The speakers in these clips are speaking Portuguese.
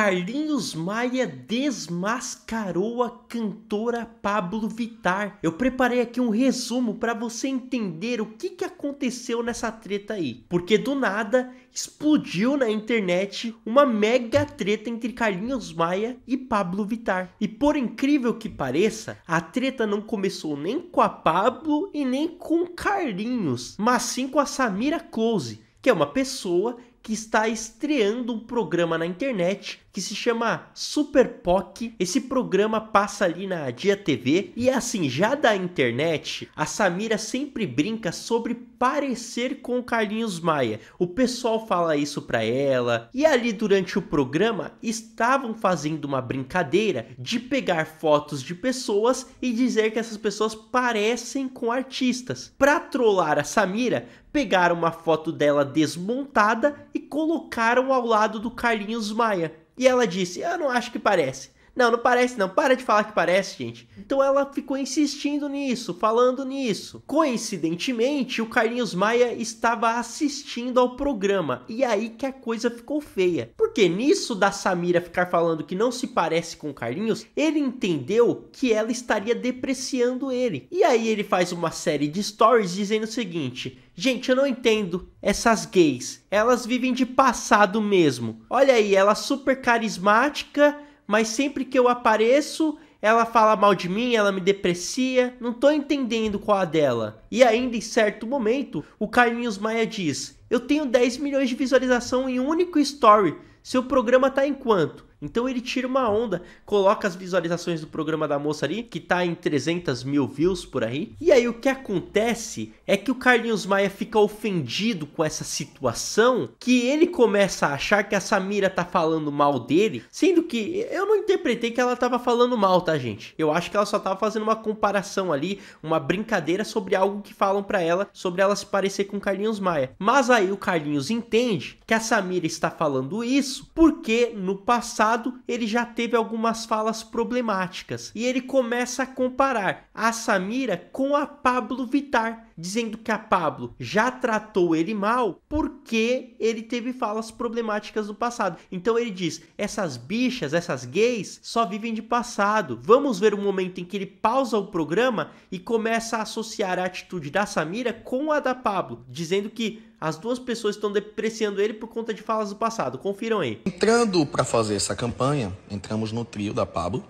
Carlinhos Maia desmascarou a cantora Pablo Vitar. Eu preparei aqui um resumo para você entender o que, que aconteceu nessa treta aí. Porque do nada explodiu na internet uma mega treta entre Carlinhos Maia e Pablo Vitar. E por incrível que pareça, a treta não começou nem com a Pablo e nem com Carlinhos, mas sim com a Samira Close, que é uma pessoa que está estreando um programa na internet que se chama Super POC. Esse programa passa ali na Dia TV e é assim, já da internet, a Samira sempre brinca sobre parecer com o Carlinhos Maia. O pessoal fala isso pra ela. E ali durante o programa estavam fazendo uma brincadeira de pegar fotos de pessoas e dizer que essas pessoas parecem com artistas. Pra trollar a Samira, pegaram uma foto dela desmontada e colocaram ao lado do Carlinhos Maia. E ela disse: Eu não acho que parece. Não, não parece não. Para de falar que parece, gente. Então ela ficou insistindo nisso, falando nisso. Coincidentemente, o Carlinhos Maia estava assistindo ao programa. E aí que a coisa ficou feia. Porque nisso da Samira ficar falando que não se parece com o Carlinhos, ele entendeu que ela estaria depreciando ele. E aí ele faz uma série de stories dizendo o seguinte: Gente, eu não entendo essas gays. Elas vivem de passado mesmo. Olha aí, ela super carismática mas sempre que eu apareço, ela fala mal de mim, ela me deprecia, não tô entendendo qual a dela. E ainda em certo momento, o Carlinhos Maia diz: Eu tenho 10 milhões de visualização em um único story, seu programa tá em quanto? Então ele tira uma onda, coloca as visualizações do programa da moça ali, que tá em 300 mil views por aí. E aí o que acontece é que o Carlinhos Maia fica ofendido com essa situação, que ele começa a achar que a Samira tá falando mal dele, sendo que eu não interpretei que ela tava falando mal, tá gente? Eu acho que ela só tava fazendo uma comparação ali, uma brincadeira sobre algo que falam para ela, sobre ela se parecer com o Carlinhos Maia. Mas aí o Carlinhos entende que a Samira está falando isso porque no passado passado ele já teve algumas falas problemáticas e ele começa a comparar a Samira com a Pablo Vitar, dizendo que a Pablo já tratou ele mal porque ele teve falas problemáticas no passado. Então ele diz: essas bichas, essas gays só vivem de passado. Vamos ver o momento em que ele pausa o programa e começa a associar a atitude da Samira com a da Pablo, dizendo que as duas pessoas estão depreciando ele por conta de falas do passado. Confiram aí. Entrando para fazer essa campanha, entramos no trio da Pablo.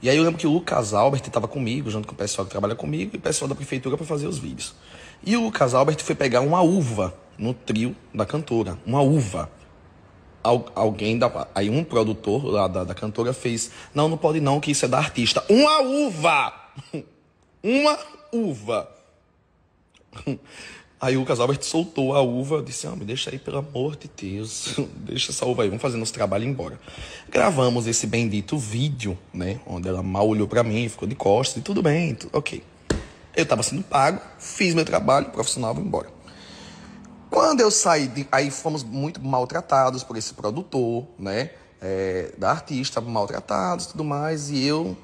E aí eu lembro que o Lucas Albert estava comigo, junto com o pessoal que trabalha comigo e o pessoal da prefeitura para fazer os vídeos. E o Lucas Albert foi pegar uma uva no trio da cantora, uma uva. Al, alguém da, aí um produtor lá da, da cantora fez, não, não pode não, que isso é da artista. Uma uva, uma uva. Aí o Casalbert soltou a uva, disse, ah, me deixa aí, pelo amor de Deus, deixa essa uva aí, vamos fazer nosso trabalho e ir embora. Gravamos esse bendito vídeo, né, onde ela mal olhou para mim, ficou de costas, e tudo bem, tudo, ok. Eu tava sendo pago, fiz meu trabalho, profissional, vou embora. Quando eu saí, de, aí fomos muito maltratados por esse produtor, né, é, da artista, maltratados tudo mais, e eu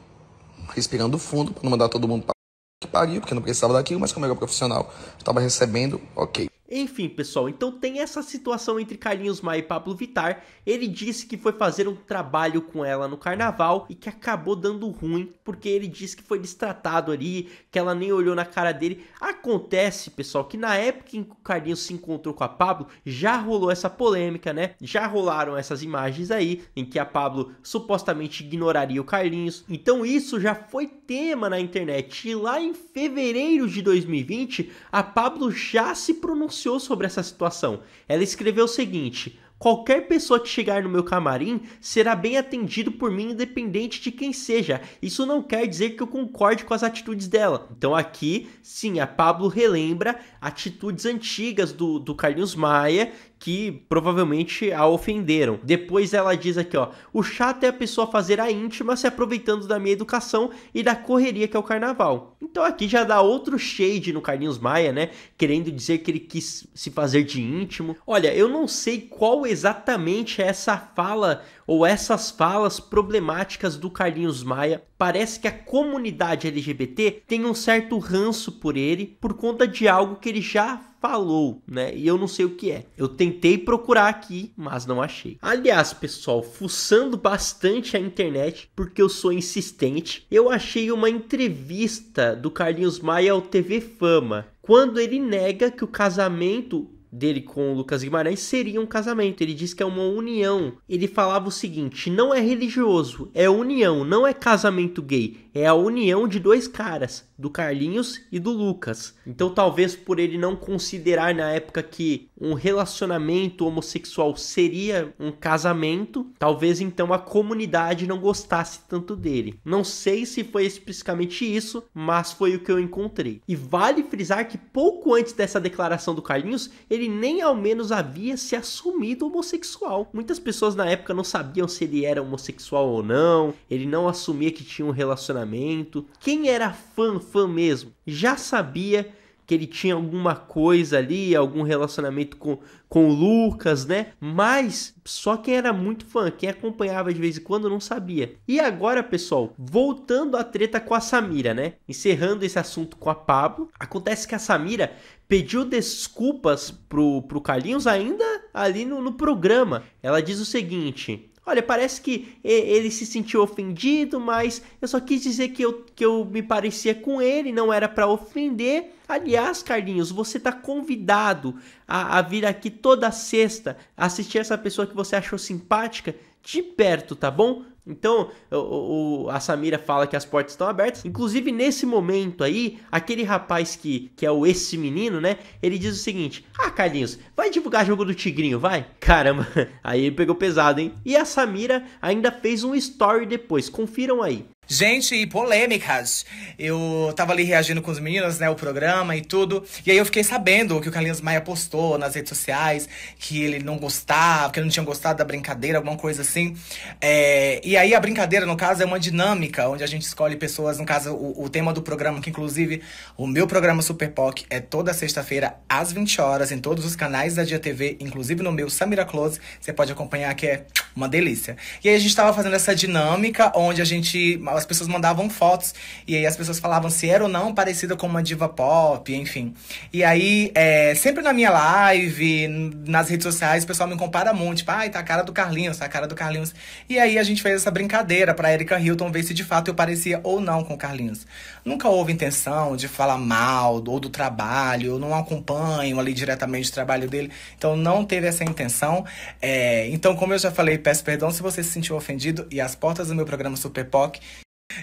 respirando fundo para não mandar todo mundo pra que pariu, porque não precisava daquilo, mas como era profissional, estava recebendo, ok. Enfim, pessoal, então tem essa situação entre Carlinhos Maia e Pablo Vitar. Ele disse que foi fazer um trabalho com ela no carnaval e que acabou dando ruim, porque ele disse que foi destratado ali, que ela nem olhou na cara dele. Acontece, pessoal, que na época em que o Carlinhos se encontrou com a Pablo, já rolou essa polêmica, né? Já rolaram essas imagens aí em que a Pablo supostamente ignoraria o Carlinhos. Então isso já foi tema na internet. E lá em fevereiro de 2020, a Pablo já se pronunciou pronunciou sobre essa situação. Ela escreveu o seguinte: Qualquer pessoa que chegar no meu camarim será bem atendido por mim, independente de quem seja. Isso não quer dizer que eu concorde com as atitudes dela. Então, aqui, sim, a Pablo relembra atitudes antigas do, do Carlinhos Maia que provavelmente a ofenderam. Depois ela diz aqui, ó: "O chato é a pessoa fazer a íntima se aproveitando da minha educação e da correria que é o carnaval". Então aqui já dá outro shade no Carlinhos Maia, né? Querendo dizer que ele quis se fazer de íntimo. Olha, eu não sei qual exatamente é essa fala ou essas falas problemáticas do Carlinhos Maia. Parece que a comunidade LGBT tem um certo ranço por ele por conta de algo que ele já falou, né? E eu não sei o que é. Eu tentei procurar aqui, mas não achei. Aliás, pessoal, fuçando bastante a internet, porque eu sou insistente, eu achei uma entrevista do Carlinhos Maia ao TV Fama, quando ele nega que o casamento dele com o Lucas Guimarães seria um casamento. Ele diz que é uma união. Ele falava o seguinte: não é religioso, é união, não é casamento gay. É a união de dois caras, do Carlinhos e do Lucas. Então, talvez por ele não considerar na época que um relacionamento homossexual seria um casamento, talvez então a comunidade não gostasse tanto dele. Não sei se foi especificamente isso, mas foi o que eu encontrei. E vale frisar que pouco antes dessa declaração do Carlinhos, ele nem ao menos havia se assumido homossexual. Muitas pessoas na época não sabiam se ele era homossexual ou não, ele não assumia que tinha um relacionamento. Quem era fã, fã mesmo, já sabia que ele tinha alguma coisa ali, algum relacionamento com, com o Lucas, né? Mas só quem era muito fã, quem acompanhava de vez em quando não sabia. E agora, pessoal, voltando à treta com a Samira, né? Encerrando esse assunto com a Pablo, acontece que a Samira pediu desculpas pro, pro Carlinhos ainda ali no, no programa. Ela diz o seguinte: Olha, parece que ele se sentiu ofendido, mas eu só quis dizer que eu, que eu me parecia com ele, não era para ofender. Aliás, Carlinhos, você está convidado a, a vir aqui toda sexta assistir essa pessoa que você achou simpática de perto, tá bom? Então, o, o, a Samira fala que as portas estão abertas. Inclusive, nesse momento aí, aquele rapaz que, que é o esse menino, né? Ele diz o seguinte: Ah, Carlinhos, vai divulgar jogo do Tigrinho, vai? Caramba, aí ele pegou pesado, hein? E a Samira ainda fez um story depois. Confiram aí. Gente, e polêmicas. Eu tava ali reagindo com os meninos, né, o programa e tudo. E aí eu fiquei sabendo que o Carlinhos Maia postou nas redes sociais que ele não gostava, que ele não tinha gostado da brincadeira, alguma coisa assim. É, e aí a brincadeira, no caso, é uma dinâmica onde a gente escolhe pessoas. No caso, o, o tema do programa, que inclusive o meu programa Super POC é toda sexta-feira às 20 horas em todos os canais da Dia TV, inclusive no meu Samira Close. Você pode acompanhar que é uma delícia. E aí a gente tava fazendo essa dinâmica onde a gente as pessoas mandavam fotos. E aí as pessoas falavam se era ou não parecida com uma diva pop, enfim. E aí, é, sempre na minha live, nas redes sociais, o pessoal me compara muito. Tipo, ai, tá a cara do Carlinhos, tá a cara do Carlinhos. E aí a gente fez essa brincadeira pra Erika Hilton ver se de fato eu parecia ou não com o Carlinhos. Nunca houve intenção de falar mal ou do trabalho, eu não acompanho ali diretamente o trabalho dele. Então não teve essa intenção. É, então, como eu já falei, peço perdão se você se sentiu ofendido e as portas do meu programa Super POC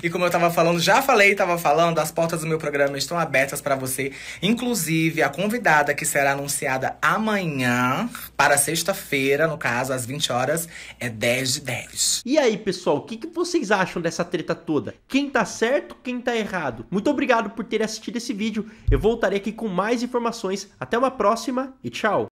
e como eu estava falando, já falei, estava falando, as portas do meu programa estão abertas para você. Inclusive, a convidada que será anunciada amanhã, para sexta-feira, no caso, às 20 horas, é 10 de 10. E aí, pessoal, o que, que vocês acham dessa treta toda? Quem tá certo, quem tá errado? Muito obrigado por ter assistido esse vídeo. Eu voltarei aqui com mais informações. Até uma próxima e tchau!